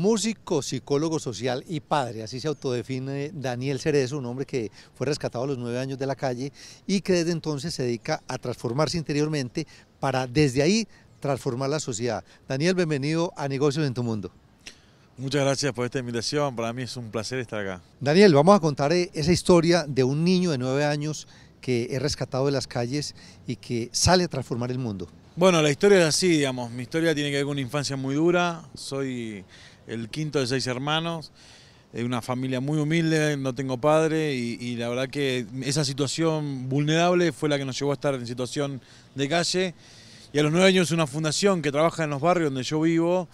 Músico, psicólogo social y padre, así se autodefine Daniel Cerezo, un hombre que fue rescatado a los nueve años de la calle y que desde entonces se dedica a transformarse interiormente para desde ahí transformar la sociedad. Daniel, bienvenido a Negocios en tu Mundo. Muchas gracias por esta invitación, para mí es un placer estar acá. Daniel, vamos a contar eh, esa historia de un niño de nueve años que es rescatado de las calles y que sale a transformar el mundo. Bueno, la historia es así, digamos, mi historia tiene que ver con una infancia muy dura, soy el quinto de seis hermanos, de eh, una familia muy humilde, no tengo padre y, y, la verdad que esa situación vulnerable fue la que nos llevó a estar en situación de calle. Y a los nueve años una fundación que trabaja en los barrios donde yo vivo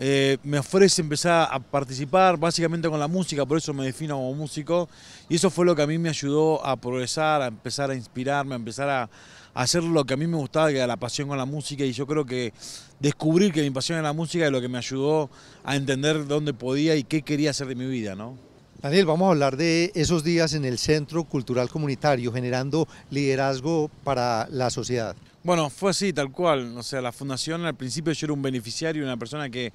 eh, me ofrece empezar a participar básicamente con la música, por eso me defino como músico, y eso fue lo que a mí me ayudó a progresar, a empezar a inspirarme, a empezar a, hacer lo que a mí me gustaba, que era la pasión con la música, y yo creo que descubrir que mi pasión era la música es lo que me ayudó a entender dónde podía y qué quería hacer de mi vida, ¿no? Daniel, vamos a hablar de esos días en el Centro Cultural Comunitario, generando liderazgo para la sociedad. Bueno, fue así, tal cual. O sea, la fundación al principio yo era un beneficiario, una persona que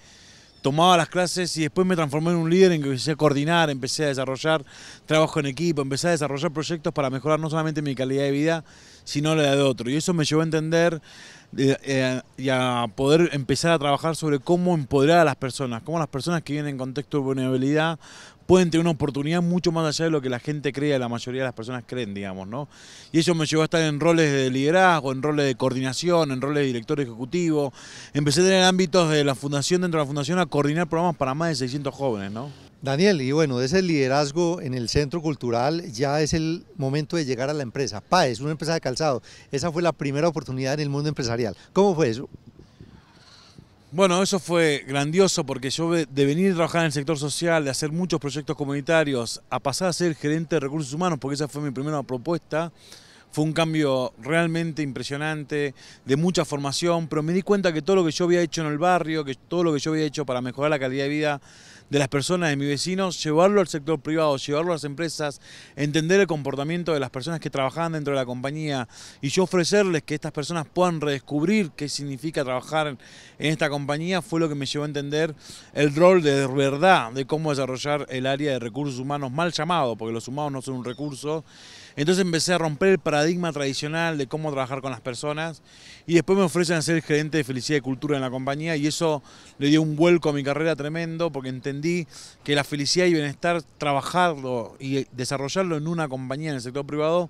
tomaba las clases y después me transformé en un líder en que empecé a coordinar, empecé a desarrollar trabajo en equipo, empecé a desarrollar proyectos para mejorar no solamente mi calidad de vida, sino la de otro. Y eso me llevó a entender eh, eh, y a poder empezar a trabajar sobre cómo empoderar a las personas, cómo las personas que vienen en contexto de vulnerabilidad pueden tener una oportunidad mucho más allá de lo que la gente cree, la mayoría de las personas creen, digamos, ¿no? Y eso me llevó a estar en roles de liderazgo, en roles de coordinación, en roles de director ejecutivo. Empecé a tener ámbitos de la fundación, dentro de la fundación, a coordinar programas para más de 600 jóvenes, ¿no? Daniel, y bueno, de ese liderazgo en el centro cultural ya es el momento de llegar a la empresa. es una empresa de calzado, esa fue la primera oportunidad en el mundo empresarial. ¿Cómo fue eso? Bueno, eso fue grandioso porque yo de venir a trabajar en el sector social, de hacer muchos proyectos comunitarios, a pasar a ser gerente de recursos humanos, porque esa fue mi primera propuesta, fue un cambio realmente impresionante, de mucha formación, pero me di cuenta que todo lo que yo había hecho en el barrio, que todo lo que yo había hecho para mejorar la calidad de vida de las personas de mis vecinos, llevarlo al sector privado, llevarlo a las empresas, entender el comportamiento de las personas que trabajaban dentro de la compañía y yo ofrecerles que estas personas puedan redescubrir qué significa trabajar en esta compañía fue lo que me llevó a entender el rol de verdad de cómo desarrollar el área de recursos humanos mal llamado, porque los humanos no son un recurso. Entonces empecé a romper el paradigma tradicional de cómo trabajar con las personas y después me ofrecen a ser gerente de felicidad y cultura en la compañía y eso le dio un vuelco a mi carrera tremendo porque entendí que la felicidad y bienestar, trabajarlo y desarrollarlo en una compañía, en el sector privado,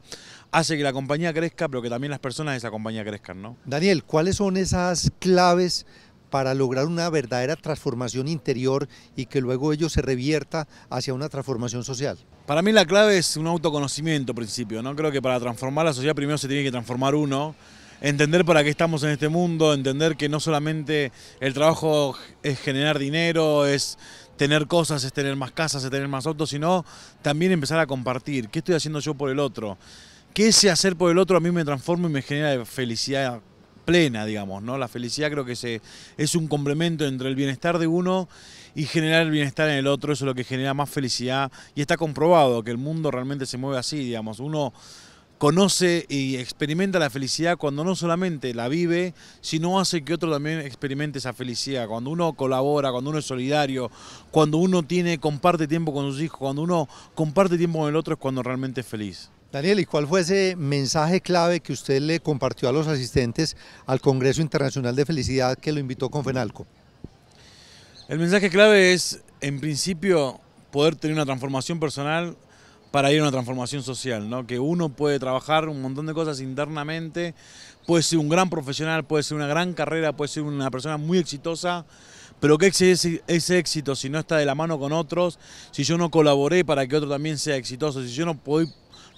hace que la compañía crezca, pero que también las personas de esa compañía crezcan, ¿no? Daniel, ¿cuáles son esas claves para lograr una verdadera transformación interior y que luego ello se revierta hacia una transformación social? Para mí la clave es un autoconocimiento, principio. No creo que para transformar la sociedad primero se tiene que transformar uno, entender para qué estamos en este mundo, entender que no solamente el trabajo es generar dinero, es tener cosas, es tener más casas, es tener más autos, sino también empezar a compartir. ¿Qué estoy haciendo yo por el otro? ¿Qué ese hacer por el otro a mí me transforma y me genera felicidad plena, digamos, ¿no? La felicidad creo que se, es un complemento entre el bienestar de uno y generar el bienestar en el otro, eso es lo que genera más felicidad y está comprobado que el mundo realmente se mueve así, digamos, uno conoce y experimenta la felicidad cuando no solamente la vive, sino hace que otro también experimente esa felicidad. Cuando uno colabora, cuando uno es solidario, cuando uno tiene, comparte tiempo con sus hijos, cuando uno comparte tiempo con el otro es cuando realmente es feliz. Daniel, ¿y cuál fue ese mensaje clave que usted le compartió a los asistentes al Congreso Internacional de Felicidad que lo invitó con Fenalco? El mensaje clave es, en principio, poder tener una transformación personal para ir a una transformación social, ¿no? que uno puede trabajar un montón de cosas internamente, puede ser un gran profesional, puede ser una gran carrera, puede ser una persona muy exitosa, pero ¿qué es ese, éxito si no está de la mano con otros? Si yo no colaboré para que otro también sea exitoso, si yo no, puedo,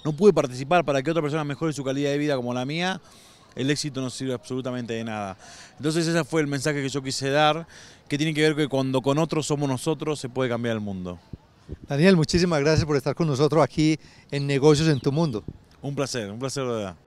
no pude participar para que otra persona mejore su calidad de vida como la mía, el éxito no sirve absolutamente de nada. Entonces ese fue el mensaje que yo quise dar, que tiene que ver que cuando con otros somos nosotros se puede cambiar el mundo. Daniel, muchísimas gracias por estar con nosotros aquí en Negocios en tu Mundo. Un placer, un placer, de verdad.